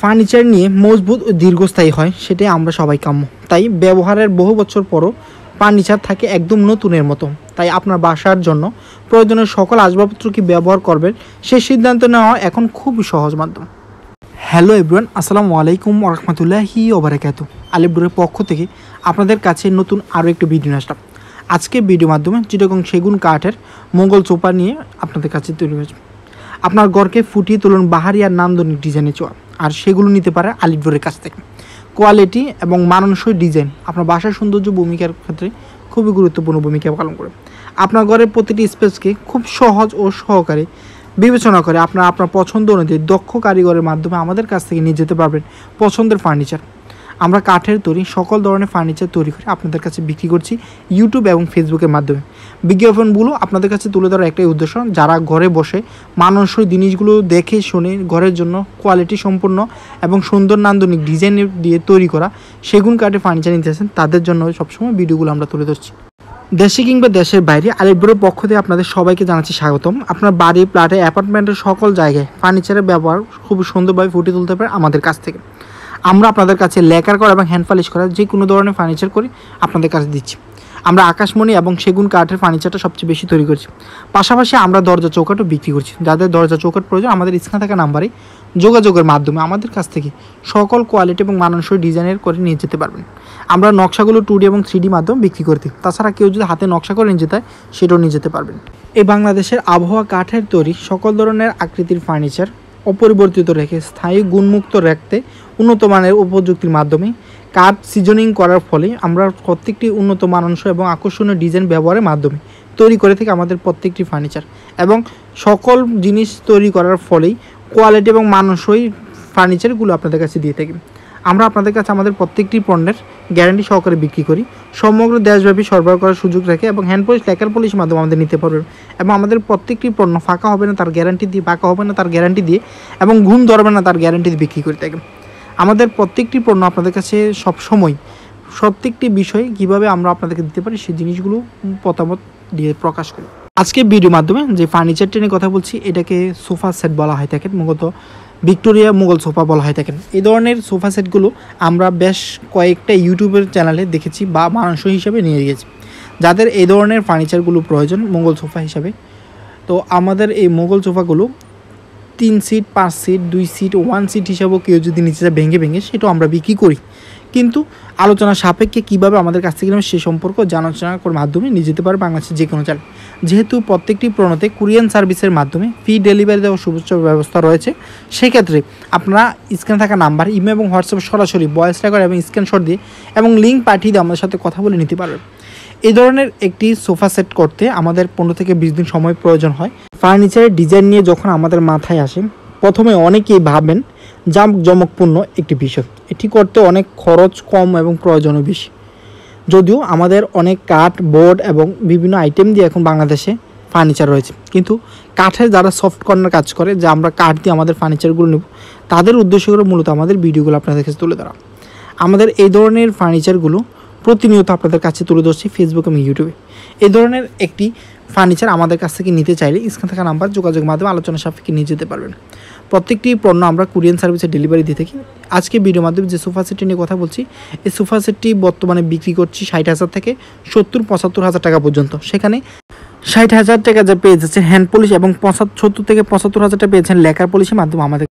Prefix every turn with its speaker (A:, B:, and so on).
A: furniture নিয়ে মজবুত ও দীর্ঘস্থায়ী হয় সেটাই আমরা সবাই কাম্য তাই ব্যবহারের বহু বছর পরও ফার্নিচার থাকে একদম নতুনের মতো তাই আপনার বাসার জন্য প্রয়োজনীয় সকল আসবাবপত্র কি ব্যবহার করবেন সে সিদ্ধান্ত নেওয়া এখন খুবই সহজ মাধ্যম হ্যালো এভরিওয়ান আসসালামু আলাইকুম রহমতুল্লাহি ওবরাকাতু আলিবুরের পক্ষ থেকে আপনাদের কাছে নতুন আরও একটি ভিডিও আসলাম আজকে ভিডিও মাধ্যমে চিটকং সেগুন কাঠের মঙ্গল চোপা নিয়ে আপনাদের কাছে তৈরি হয়েছে আপনার গড়কে ফুটিয়ে তুলুন বাহারি আর নান্দনিক ডিজাইনে চোয়া আর সেগুলো নিতে পারে আলিটভোরের কাছ থেকে কোয়ালিটি এবং মানানসই ডিজাইন আপনার বাসার সৌন্দর্য ভূমিকার ক্ষেত্রে খুবই গুরুত্বপূর্ণ ভূমিকা পালন করে আপনার ঘরের প্রতিটি স্পেসকে খুব সহজ ও সহকারে বিবেচনা করে আপনার আপনার পছন্দ অনুযায়ী দক্ষ কারিগরের মাধ্যমে আমাদের কাছ থেকে নিয়ে যেতে পারবেন পছন্দের ফার্নিচার আমরা কাঠের তৈরি সকল ধরনের ফার্নিচার তৈরি করে আপনাদের কাছে বিক্রি করছি ইউটিউব এবং ফেসবুকের মাধ্যমে বিজ্ঞাপনগুলো আপনাদের কাছে তুলে ধরার একটাই উদ্দেশ্য যারা ঘরে বসে মানসই জিনিসগুলো দেখে শুনে ঘরের জন্য কোয়ালিটি সম্পূর্ণ এবং সুন্দর নান্দনিক ডিজাইন দিয়ে তৈরি করা সেগুন কাঠের ফার্নিচার নিতে আসেন তাদের জন্য সবসময় ভিডিওগুলো আমরা তুলে ধরছি দেশে কিংবা দেশের বাইরে আলিব্রোর পক্ষ থেকে আপনাদের সবাইকে জানাচ্ছি স্বাগতম আপনার বাড়ি প্লাটে অ্যাপার্টমেন্টের সকল জায়গায় ফার্নিচারের ব্যবহার খুব সুন্দরভাবে ফুটিয়ে তুলতে পারে আমাদের কাছ থেকে আমরা আপনাদের কাছে লেকার করা এবং হ্যান্ড পালিশ করা যে কোনো ধরনের ফার্নিচার করে আপনাদের কাছে দিচ্ছি আমরা আকাশমণি এবং সেগুন কাঠের ফার্নিচারটা সবচেয়ে বেশি তৈরি করছি পাশাপাশি আমরা দরজা চৌকাটও বিক্রি করছি যাদের দরজা চৌকাট প্রয়োজন আমাদের স্ক্রিনে থাকা নাম্বারে যোগাযোগের মাধ্যমে আমাদের কাছ থেকে সকল কোয়ালিটি এবং মানানসই ডিজাইনের করে নিয়ে যেতে পারবেন আমরা নকশাগুলো টু এবং থ্রি ডি মাধ্যমে বিক্রি করে দিই তাছাড়া কেউ যদি হাতে নকশা করে নিয়ে যেতে সেটাও নিয়ে যেতে পারবেন এই বাংলাদেশের আবহাওয়া কাঠের তৈরি সকল ধরনের আকৃতির ফার্নিচার অপরিবর্তিত রেখে স্থায়ী গুণমুক্ত রাখতে উন্নত মানের উপযুক্তির মাধ্যমে কাঠ সিজনিং করার ফলে আমরা প্রত্যেকটি উন্নত মানাংশ এবং আকর্ষণীয় ডিজাইন ব্যবহারের মাধ্যমে তৈরি করে থাকি আমাদের প্রত্যেকটি ফার্নিচার এবং সকল জিনিস তৈরি করার ফলেই কোয়ালিটি এবং মানসই ফার্নিচারগুলো আপনাদের কাছে দিয়ে থাকি আমরা আপনাদের কাছে আমাদের প্রত্যেকটি পণ্যের গ্যারান্টি সহকারে বিক্রি করি সমগ্র দেশব্যাপী সরবরাহ করার সুযোগ রাখে এবং হ্যান্ড পলিশ লেকার পলিশ মাধ্যমে আমাদের নিতে পারবেন এবং আমাদের প্রত্যেকটি পণ্য ফাঁকা হবে না তার গ্যারান্টি দিয়ে ফাঁকা হবে না তার গ্যারান্টি দিয়ে এবং ঘুম ধরবে না তার গ্যারান্টি দিয়ে বিক্রি করে থাকে আমাদের প্রত্যেকটি পণ্য আপনাদের কাছে সব সময় প্রত্যেকটি বিষয়ে কিভাবে আমরা আপনাদেরকে দিতে পারি সেই জিনিসগুলো মতামত দিয়ে প্রকাশ করি আজকে ভিডিও মাধ্যমে যে ফার্নিচার ট্রেনের কথা বলছি এটাকে সোফা সেট বলা হয় থাকেন মূলত ভিক্টোরিয়া মোগল সোফা বলা হয় থাকেন এই ধরনের সোফা সেটগুলো আমরা বেশ কয়েকটা ইউটিউবের চ্যানেলে দেখেছি বা মাংস হিসেবে নিয়ে গিয়েছি যাদের এই ধরনের ফার্নিচারগুলো প্রয়োজন মোগল সোফা হিসাবে তো আমাদের এই মোগল সোফাগুলো তিন সিট পাঁচ সিট দুই সিট ওয়ান সিট হিসাবেও কেউ যদি নিচে যায় ভেঙে ভেঙে সেটাও আমরা বিক্রি করি কিন্তু আলোচনা সাপেক্ষে কীভাবে আমাদের কাছ থেকে সে সম্পর্ক জানাচনার মাধ্যমে নিয়ে যেতে পারে বাংলাদেশের যে কোনো চাল যেহেতু প্রত্যেকটি প্রণতে কুরিয়ান সার্ভিসের মাধ্যমে ফি ডেলিভারি দেওয়ার সুবিচ্ছ ব্যবস্থা রয়েছে সেক্ষেত্রে আপনারা স্ক্যান থাকা নাম্বার ইমেল এবং হোয়াটসঅ্যাপ সরাসরি বয়স রেকর্ড এবং শট দিয়ে এবং লিঙ্ক পাঠিয়ে দিয়ে আমাদের সাথে কথা বলে নিতে পারবেন এই ধরনের একটি সোফা সেট করতে আমাদের পনেরো থেকে বিশ দিন সময় প্রয়োজন হয় ফার্নিচারের ডিজাইন নিয়ে যখন আমাদের মাথায় আসে প্রথমে অনেকেই ভাবেন জাম জমকপূর্ণ একটি বিষয় এটি করতে অনেক খরচ কম এবং প্রয়োজনও বেশি যদিও আমাদের অনেক কাঠ বোর্ড এবং বিভিন্ন আইটেম দিয়ে এখন বাংলাদেশে ফার্নিচার রয়েছে কিন্তু কাঠের যারা সফট কর্নার কাজ করে যে আমরা কাঠ দিয়ে আমাদের ফার্নিচারগুলো নেব তাদের উদ্দেশ্য করে মূলত আমাদের ভিডিওগুলো আপনাদের কাছে তুলে ধরা আমাদের এই ধরনের ফার্নিচারগুলো প্রতিনিয়ত আপনাদের কাছে তুলে ধরছি ফেসবুক এবং ইউটিউবে এই ধরনের একটি ফার্নিচার আমাদের কাছ থেকে নিতে চাইলে স্ক্রিন থাকা নাম্বার যোগাযোগ মাধ্যমে আলোচনা সাপেক্ষে নিয়ে যেতে পারবেন প্রত্যেকটি পণ্য আমরা কুরিয়ান সার্ভিসে ডেলিভারি দিয়ে থাকি আজকে ভিডিও মাধ্যমে যে সোফা সেটটি নিয়ে কথা বলছি এই সোফা সেটটি বর্তমানে বিক্রি করছি ষাট হাজার থেকে সত্তর পঁচাত্তর হাজার টাকা পর্যন্ত সেখানে ষাট হাজার টাকা যা পেয়ে যাচ্ছে হ্যান্ড পলিশ এবং পঁচাত্তর সত্তর থেকে পঁচাত্তর হাজার টাকা পেয়েছেন লেখার পলিশের মাধ্যমে আমাদের